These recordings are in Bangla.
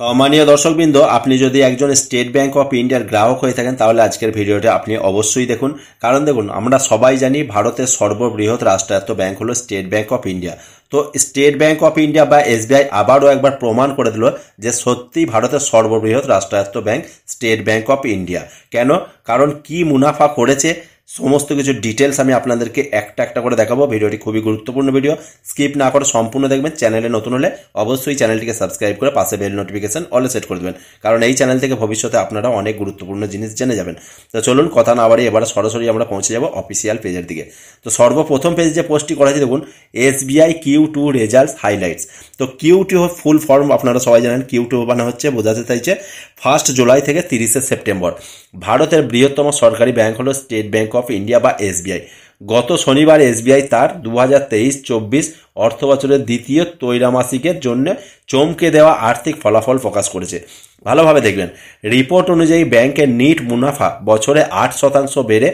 সম্মানীয় দর্শকবৃন্দ আপনি যদি একজন স্টেট ব্যাংক অফ ইন্ডিয়ার গ্রাহক হয়ে থাকেন তাহলে আজকের ভিডিওটা আপনি অবশ্যই দেখুন কারণ দেখুন আমরা সবাই জানি ভারতের সর্ববৃহৎ রাষ্ট্রায়ত্ত ব্যাংক হলো স্টেট ব্যাংক অফ ইন্ডিয়া তো স্টেট ব্যাংক অফ ইন্ডিয়া বা এসবিআই আবারও একবার প্রমাণ করে দিল যে সত্যি ভারতের সর্ববৃহৎ রাষ্ট্রায়ত্ত bank State Bank of India কেন কারণ কি মুনাফা করেছে সমস্ত কিছু ডিটেলস আমি আপনাদেরকে একটা একটা করে দেখাবো ভিডিওটি খুবই গুরুত্বপূর্ণ ভিডিও স্কিপ না করে সম্পূর্ণ দেখবেন চ্যানেলে নতুন হলে অবশ্যই চ্যানেলটিকে সাবস্ক্রাইব করে পাশে বেল নোটিফিকেশন অলে সেট করে দেবেন কারণ এই চ্যানেল থেকে ভবিষ্যতে আপনারা অনেক গুরুত্বপূর্ণ জিনিস জেনে যাবেন তো চলুন কথা না বাড়িয়ে এবার সরাসরি আমরা পৌঁছে যাবো অফিসিয়াল পেজের দিকে তো সর্বপ্রথম পেজে যে পোস্টটি করা হয়েছে দেখুন SBI Q two results highlights তো কিউ টু ফুল ফর্ম আপনারা সবাই জানেন কিউ টু মানে হচ্ছে বোঝাতে চাইছে ফার্স্ট জুলাই থেকে তিরিশে সেপ্টেম্বর ভারতের বৃহত্তম সরকারি ব্যাংক হলো স্টেট ব্যাংক অফ ইন্ডিয়া বা এসবিআই গত শনিবার এসবিআই তার দু হাজার তেইশ চব্বিশ অর্থ দ্বিতীয় তৈরামাসিকের জন্য চমকে দেওয়া আর্থিক ফলাফল প্রকাশ করেছে ভালোভাবে দেখবেন রিপোর্ট অনুযায়ী ব্যাংকের নিট মুনাফা বছরে আট শতাংশ বেড়ে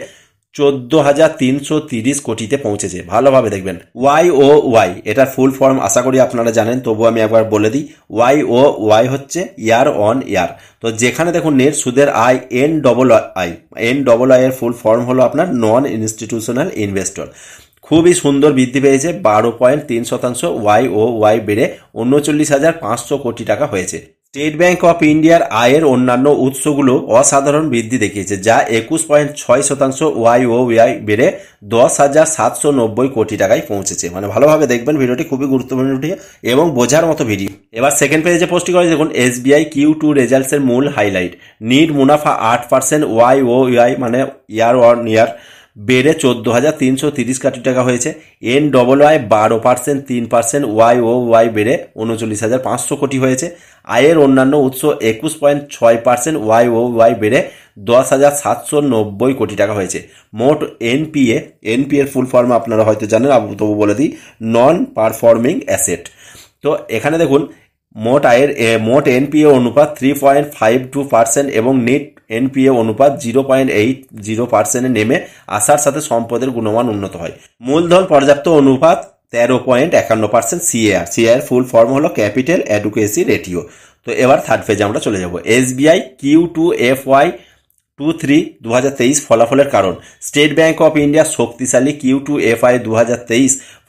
চোদ্দ হাজার তিনশো তিরিশ কোটিতে পৌঁছেছে ভালোভাবে দেখবেন ওয়াই ও ওয়াই এটার ফুল ফর্ম আশা করি আপনারা জানেন তবুও আমি একবার বলে দিই ওয়াই ও ওয়াই হচ্ছে ইয়ার অন ইয়ার তো যেখানে দেখুন নেট সুদের আয় N double I N double I এর ফুল ফর্ম হলো আপনার নন ইনস্টিটিউশনাল ইনভেস্টর খুবই সুন্দর বৃদ্ধি পেয়েছে বারো পয়েন্ট তিন শতাংশ ওয়াই ও ওয়াই বেড়ে উনচল্লিশ হাজার পাঁচশো কোটি টাকা হয়েছে স্টেট ব্যাংক অফ ইন্ডিয়ার আয়ের অন্যান্য উৎসগুলো অসাধারণ বৃদ্ধি দেখিয়েছে যা একুশ পয়েন্ট ছয় শতাংশ ওয়াই ও ওয়াই বেড়ে দশ হাজার সাতশো নব্বই কোটি টাকায় পৌঁছেছে মানে ভালোভাবে দেখবেন ভিডিওটি খুবই গুরুত্বপূর্ণ এবং বোঝার মতো ভিডিও এবার সেকেন্ড পেজে যে পোস্টটি করেছে দেখুন এসবিআই কিউ টু রেজাল্টসের মূল হাইলাইট নিট মুনাফা আট পার্সেন্ট ওয়াই ও ওয়াই মানে ইয়ার ওয়ান ইয়ার বেড়ে চোদ্দো হাজার তিনশো তিরিশ কোটি টাকা হয়েছে এন ডবল ওয়াই বারো পার্সেন্ট তিন পার্সেন্ট ওয়াই ও ওয়াই বেড়ে উনচল্লিশ হাজার পাঁচশো কোটি হয়েছে আয়ের অন্যান্য উৎস একুশ পয়েন্ট ছয় পার্সেন্ট ওয়াই ও ওয়াই বেড়ে দশ হাজার সাতশো নব্বই কোটি টাকা হয়েছে মোট এনপিএ এনপিএর ফুল ফর্ম আপনারা হয়তো জানেন তবু বলে দিই নন পারফর্মিং অ্যাসেট তো এখানে দেখুন মোট আয়ের মোট এনপিএ অনুপাত three point five two percent এবং নেট এনপিএ অনুপাত জিরো পয়েন্ট এইট জিরো পার্সেন্টে নেমে আসার সাথে সম্পদের গুণমান উন্নত হয় মূলধন পর্যাপ্ত অনুপাত তেরো পয়েন্ট একান্ন percent CAR CAR full form হলো ক্যাপিটাল অ্যাডুকেসি রেটিও তো এবার থার্ড ফেজে আমরা চলে যাব SBI Q two F Y two three দু ফলাফলের কারণ স্টেট ব্যাংক অফ ইন্ডিয়া শক্তিশালী কিউ টু এফ আই দু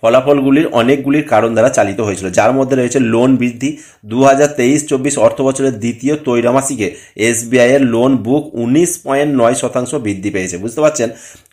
ফলাফলগুলির অনেকগুলির কারণ দ্বারা চালিত হয়েছিল যার মধ্যে রয়েছে লোন বৃদ্ধি দু হাজার তেইশ চব্বিশ অর্থ বছরের দ্বিতীয় তৈরামাসিকে এসবিআই এর লোন বুক উনিশ পয়েন্ট নয় শতাংশ বৃদ্ধি পেয়েছে বুঝতে পারছেন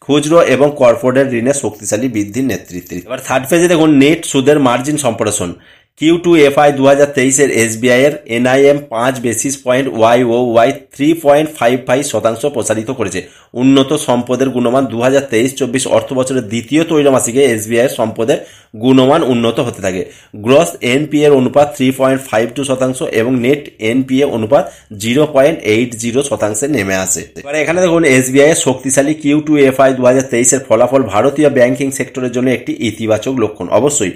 খুচরো এবং কর্পোরেট ঋণের শক্তিশালী বৃদ্ধির নেতৃত্বে এবার থার্ড ফেজে দেখুন নেট সুদের মার্জিন সম্প্রসারণ কিউ টু এফআই দু হাজার তেইশের আইয়ের এনআইএম পাঁচ basis point Y O Y three point five five শতাংশ প্রসারিত করেছে উন্নত সম্পদের গুণমান দু হাজার তেইশ চব্বিশ অর্থ বছরের দ্বিতীয় ত্রৈমাসিকে এসবিআইয়ের সম্পদের গুণমান উন্নত হতে থাকে গ্রস এনপিএর অনুপাত থ্রি পয়েন্ট ফাইভ টু শতাংশ এবং নেট এনপিএ অনুপাত জিরো পয়েন্ট এইট জিরো শতাংশে নেমে আসে এবার এখানে দেখুন এসবিআই এর শক্তিশালী কিউ টু এফআই দু হাজার তেইশের ফলাফল ভারতীয় ব্যাংকিং সেক্টরের জন্য একটি ইতিবাচক লক্ষণ অবশ্যই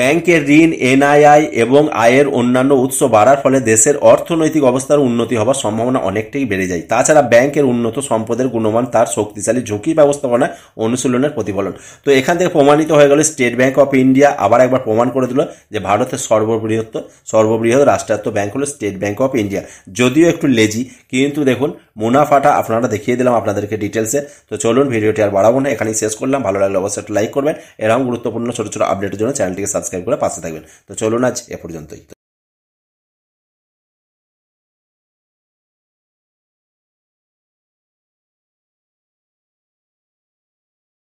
ব্যাংকের ঋণ এনআইআই এবং আয়ের অন্যান্য উৎস বাড়ার ফলে দেশের অর্থনৈতিক অবস্থার উন্নতি হওয়ার সম্ভাবনা অনেকটাই বেড়ে যায় তাছাড়া ব্যাংকের উন্নত সম্পদের গুণমান তার শক্তিশালী ঝুঁকি ব্যবস্থাপনা অনুশীলনের প্রতিফলন তো এখান থেকে প্রমাণিত হয়ে গেল স্টেট ব্যাংক অফ ইন্ডিয়া আবার একবার প্রমাণ করে দিল যে ভারতের সর্ববৃহত্ত সর্ববৃহৎ রাষ্ট্রায়ত্ত ব্যাংক হলো স্টেট ব্যাংক অফ ইন্ডিয়া যদিও একটু লেজি কিন্তু দেখুন মুনাফাটা আপনারা দেখিয়ে দিলাম আপনাদেরকে ডিটেলসে তো চলুন ভিডিওটি আর বাড়াবো না এখানেই শেষ করলাম ভালো লাগলে অবশ্যই লাইক করবেন এরকম গুরুত্বপূর্ণ ছোটো ছোটো আপডেটের জন্য চ্যানেলটিকে সাবস্ক্রাইব করে পাশে থাকবেন তো চলুন আজ এ পর্যন্তই